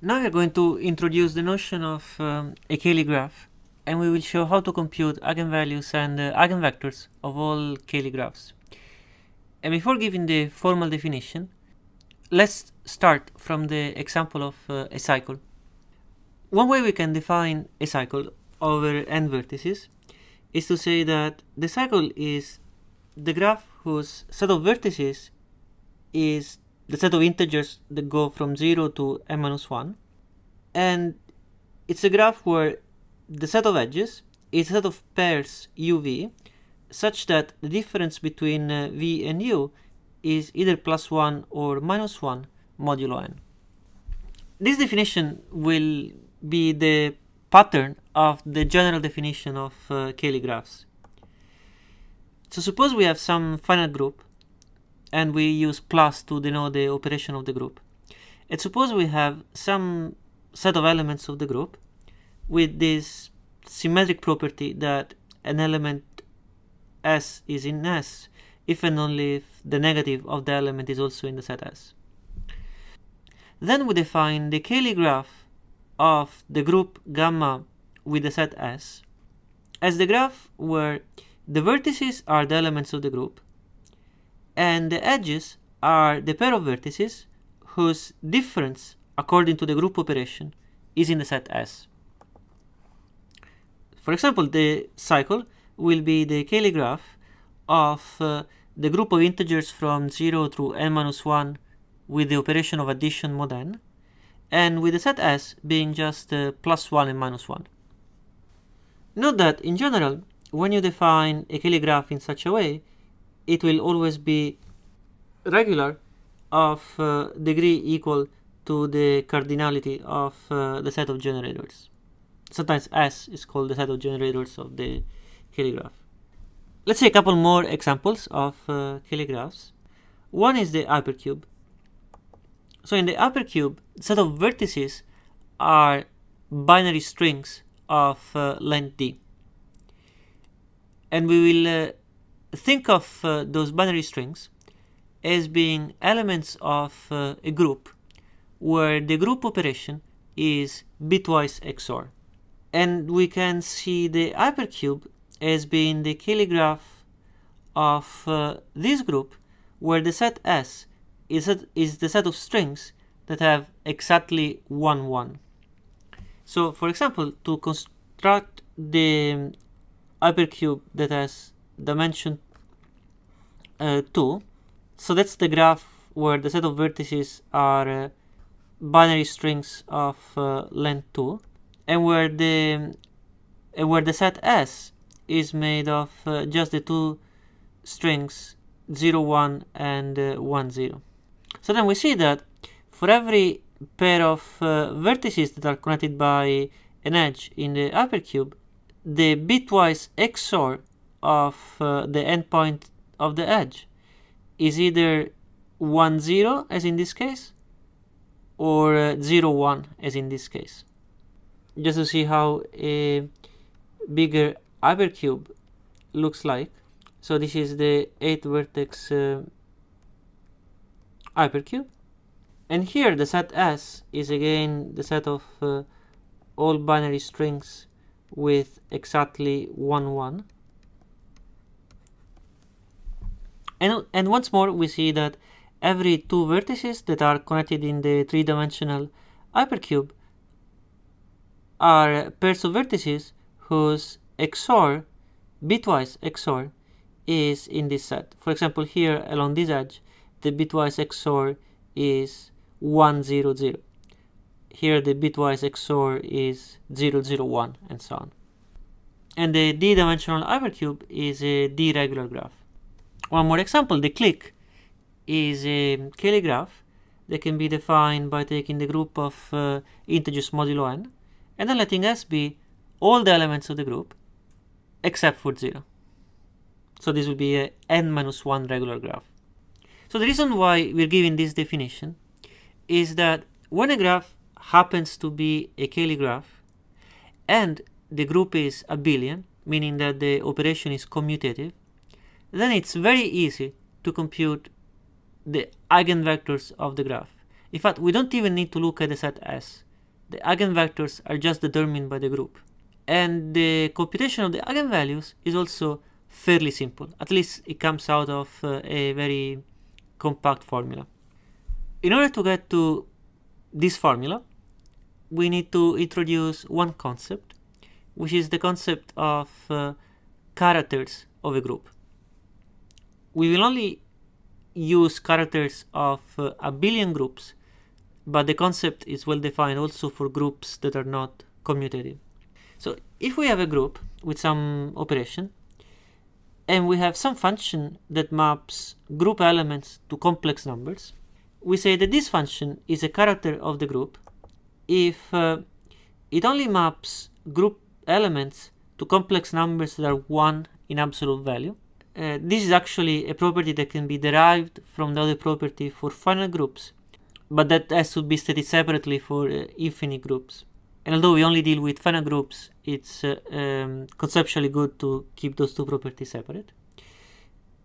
Now we are going to introduce the notion of um, a Cayley graph and we will show how to compute eigenvalues and uh, eigenvectors of all Cayley graphs. And before giving the formal definition, let's start from the example of uh, a cycle. One way we can define a cycle over n vertices is to say that the cycle is the graph whose set of vertices is the set of integers that go from 0 to n minus 1. And it's a graph where the set of edges is a set of pairs uv such that the difference between uh, v and u is either plus 1 or minus 1 modulo n. This definition will be the pattern of the general definition of uh, Cayley graphs. So suppose we have some finite group and we use plus to denote the operation of the group. And suppose we have some set of elements of the group with this symmetric property that an element S is in S if and only if the negative of the element is also in the set S. Then we define the Cayley graph of the group gamma with the set S as the graph where the vertices are the elements of the group and the edges are the pair of vertices whose difference according to the group operation is in the set S. For example, the cycle will be the Cayley graph of uh, the group of integers from 0 through n minus 1 with the operation of addition mod n, and with the set S being just uh, plus 1 and minus 1. Note that, in general, when you define a Cayley graph in such a way, it will always be regular of uh, degree equal to the cardinality of uh, the set of generators. Sometimes S is called the set of generators of the heliograph. Let's see a couple more examples of uh, One is the hypercube. So in the hypercube, set of vertices are binary strings of uh, length d. And we will uh, think of uh, those binary strings as being elements of uh, a group where the group operation is bitwise XOR. And we can see the hypercube as being the calligraph of uh, this group where the set S is, a, is the set of strings that have exactly one one. So for example, to construct the um, hypercube that has dimension uh, 2. So that's the graph where the set of vertices are uh, binary strings of uh, length 2 and where the and where the set S is made of uh, just the two strings 0, 1 and uh, 1, 0. So then we see that for every pair of uh, vertices that are connected by an edge in the upper cube, the bitwise XOR of uh, the endpoint of the edge is either 1, 0, as in this case, or uh, 0, 1, as in this case. Just to see how a bigger hypercube looks like. So this is the 8 vertex uh, hypercube. And here the set S is again the set of uh, all binary strings with exactly 1, 1. And, and once more, we see that every two vertices that are connected in the three-dimensional hypercube are pairs of vertices whose XOR, bitwise XOR, is in this set. For example, here along this edge, the bitwise XOR is 1, 0, 0. Here the bitwise XOR is 0, 0, 1, and so on. And the d-dimensional hypercube is a d-regular graph. One more example, the clique is a Cayley graph that can be defined by taking the group of uh, integers modulo n and then letting s be all the elements of the group except for 0. So this would be a n minus 1 regular graph. So the reason why we're giving this definition is that when a graph happens to be a Cayley graph and the group is abelian, meaning that the operation is commutative, then it's very easy to compute the eigenvectors of the graph. In fact, we don't even need to look at the set S. The eigenvectors are just determined by the group. And the computation of the eigenvalues is also fairly simple. At least it comes out of uh, a very compact formula. In order to get to this formula, we need to introduce one concept, which is the concept of uh, characters of a group we will only use characters of uh, a billion groups, but the concept is well defined also for groups that are not commutative. So if we have a group with some operation, and we have some function that maps group elements to complex numbers, we say that this function is a character of the group if uh, it only maps group elements to complex numbers that are 1 in absolute value, uh, this is actually a property that can be derived from the other property for finite groups, but that has to be stated separately for uh, infinite groups. And although we only deal with finite groups, it's uh, um, conceptually good to keep those two properties separate.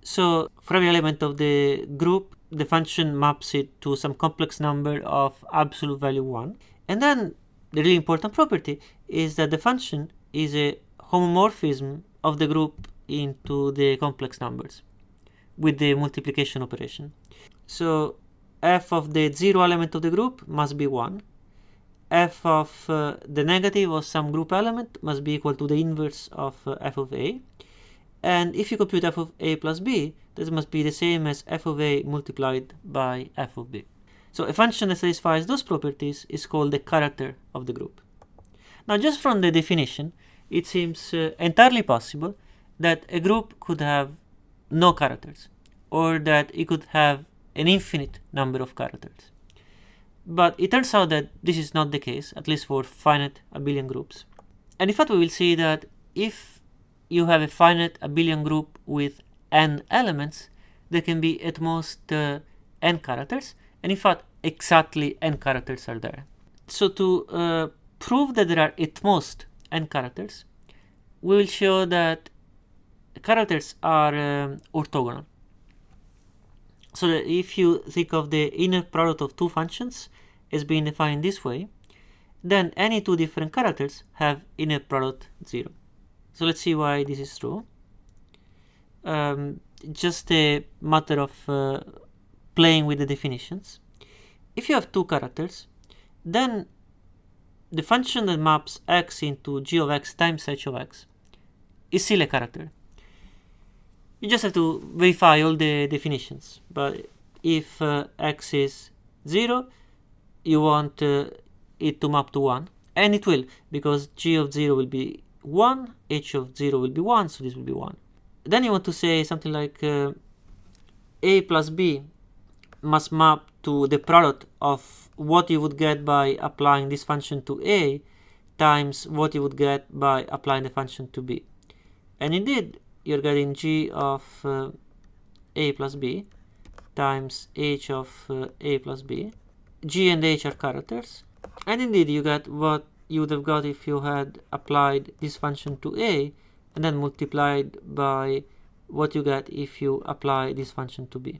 So for every element of the group, the function maps it to some complex number of absolute value 1. And then the really important property is that the function is a homomorphism of the group into the complex numbers with the multiplication operation. So f of the zero element of the group must be 1. f of uh, the negative of some group element must be equal to the inverse of uh, f of a. And if you compute f of a plus b, this must be the same as f of a multiplied by f of b. So a function that satisfies those properties is called the character of the group. Now just from the definition, it seems uh, entirely possible that a group could have no characters or that it could have an infinite number of characters. But it turns out that this is not the case, at least for finite abelian groups. And in fact, we will see that if you have a finite abelian group with n elements, there can be at most uh, n characters, and in fact, exactly n characters are there. So to uh, prove that there are at most n characters, we will show that characters are um, orthogonal. So that if you think of the inner product of two functions as being defined this way, then any two different characters have inner product 0. So let's see why this is true. Um, just a matter of uh, playing with the definitions. If you have two characters, then the function that maps x into g of x times h of x is still a character you just have to verify all the definitions but if uh, x is 0 you want uh, it to map to 1 and it will because g of 0 will be 1 h of 0 will be 1 so this will be 1 then you want to say something like uh, a plus b must map to the product of what you would get by applying this function to a times what you would get by applying the function to b and indeed you're getting g of uh, a plus b times h of uh, a plus b. g and h are characters. And indeed you get what you would have got if you had applied this function to a and then multiplied by what you get if you apply this function to b.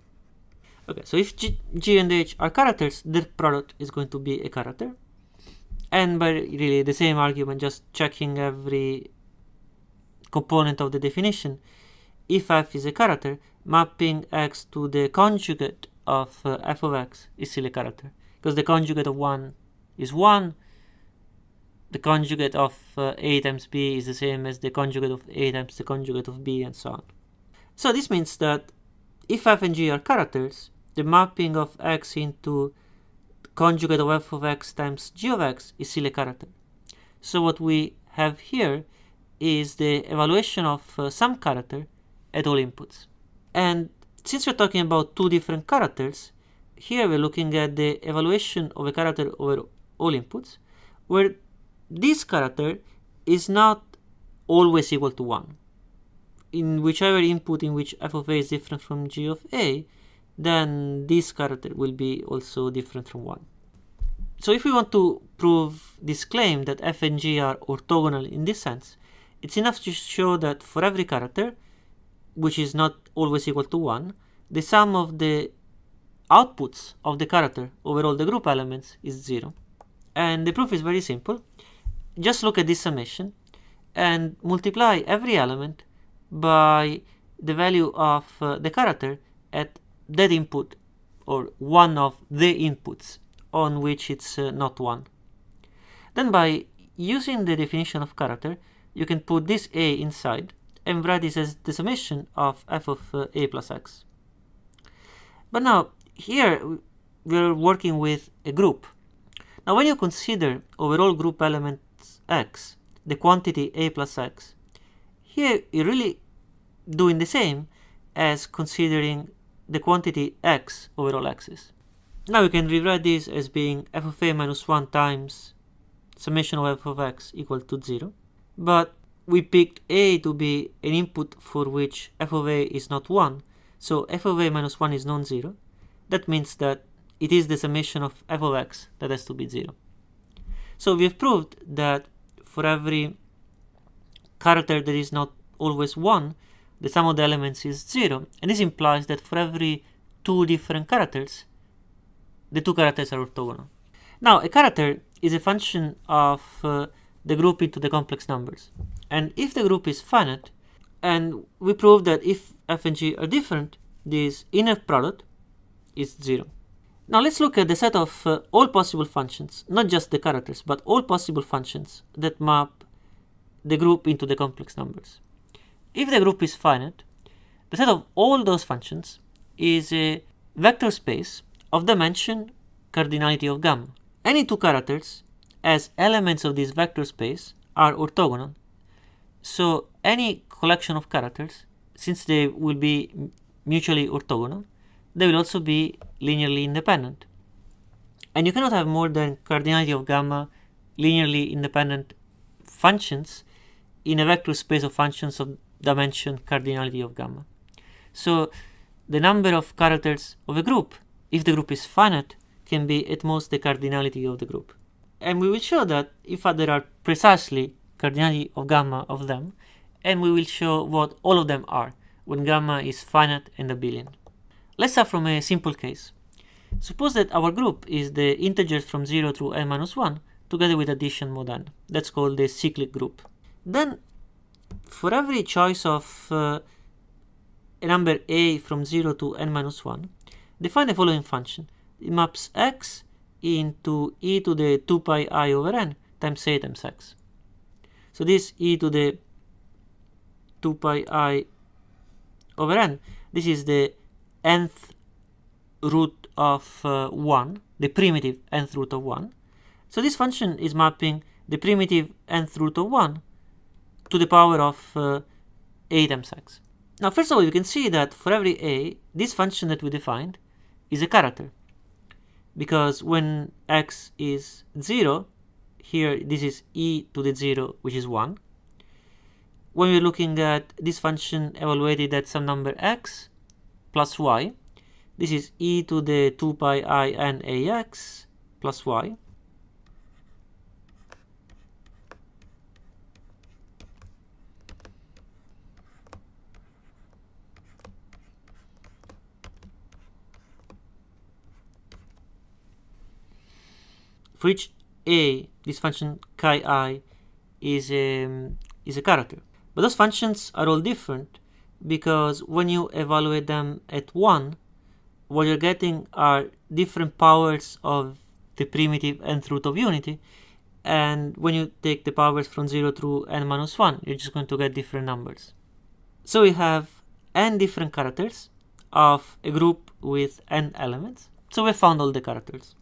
Okay, so if g, g and h are characters, their product is going to be a character. And by really the same argument, just checking every component of the definition, if f is a character, mapping x to the conjugate of uh, f of x is still a character, because the conjugate of 1 is 1, the conjugate of uh, A times B is the same as the conjugate of A times the conjugate of B, and so on. So this means that if f and g are characters, the mapping of x into conjugate of f of x times g of x is still a character. So what we have here is the evaluation of uh, some character at all inputs. And since we're talking about two different characters, here we're looking at the evaluation of a character over all inputs, where this character is not always equal to 1. In whichever input in which f of a is different from g of a, then this character will be also different from 1. So if we want to prove this claim that f and g are orthogonal in this sense, it's enough to show that for every character, which is not always equal to 1, the sum of the outputs of the character over all the group elements is 0. And the proof is very simple. Just look at this summation and multiply every element by the value of uh, the character at that input or one of the inputs on which it's uh, not 1. Then by using the definition of character, you can put this a inside and write this as the summation of f of uh, a plus x. But now here we're working with a group. Now when you consider overall group element x, the quantity a plus x, here you're really doing the same as considering the quantity x over all x's. Now we can rewrite this as being f of a minus 1 times summation of f of x equal to 0 but we picked a to be an input for which f of a is not 1, so f of a minus 1 is non-zero. That means that it is the summation of f of x that has to be 0. So we have proved that for every character that is not always 1, the sum of the elements is 0, and this implies that for every two different characters, the two characters are orthogonal. Now, a character is a function of uh, the group into the complex numbers. And if the group is finite, and we prove that if f and g are different, this inner product is 0. Now let's look at the set of uh, all possible functions, not just the characters, but all possible functions that map the group into the complex numbers. If the group is finite, the set of all those functions is a vector space of dimension cardinality of gamma. Any two characters as elements of this vector space are orthogonal. So any collection of characters, since they will be mutually orthogonal, they will also be linearly independent. And you cannot have more than cardinality of gamma linearly independent functions in a vector space of functions of dimension cardinality of gamma. So the number of characters of a group, if the group is finite, can be at most the cardinality of the group and we will show that if there are precisely cardinality of gamma of them, and we will show what all of them are when gamma is finite and abelian. Let's start from a simple case. Suppose that our group is the integers from 0 through n minus 1 together with addition mod n. That's called the cyclic group. Then for every choice of uh, a number a from 0 to n minus 1, define the following function. It maps x into e to the 2 pi i over n times a times x. So this e to the 2 pi i over n, this is the nth root of uh, 1, the primitive nth root of 1. So this function is mapping the primitive nth root of 1 to the power of uh, a times x. Now first of all, you can see that for every a, this function that we defined is a character because when x is 0, here this is e to the 0, which is 1. When we're looking at this function evaluated at some number x plus y, this is e to the 2 pi i n ax plus y. for each a, this function chi i is a, um, is a character. But those functions are all different because when you evaluate them at 1, what you're getting are different powers of the primitive nth root of unity. And when you take the powers from 0 through n minus 1, you're just going to get different numbers. So we have n different characters of a group with n elements. So we found all the characters.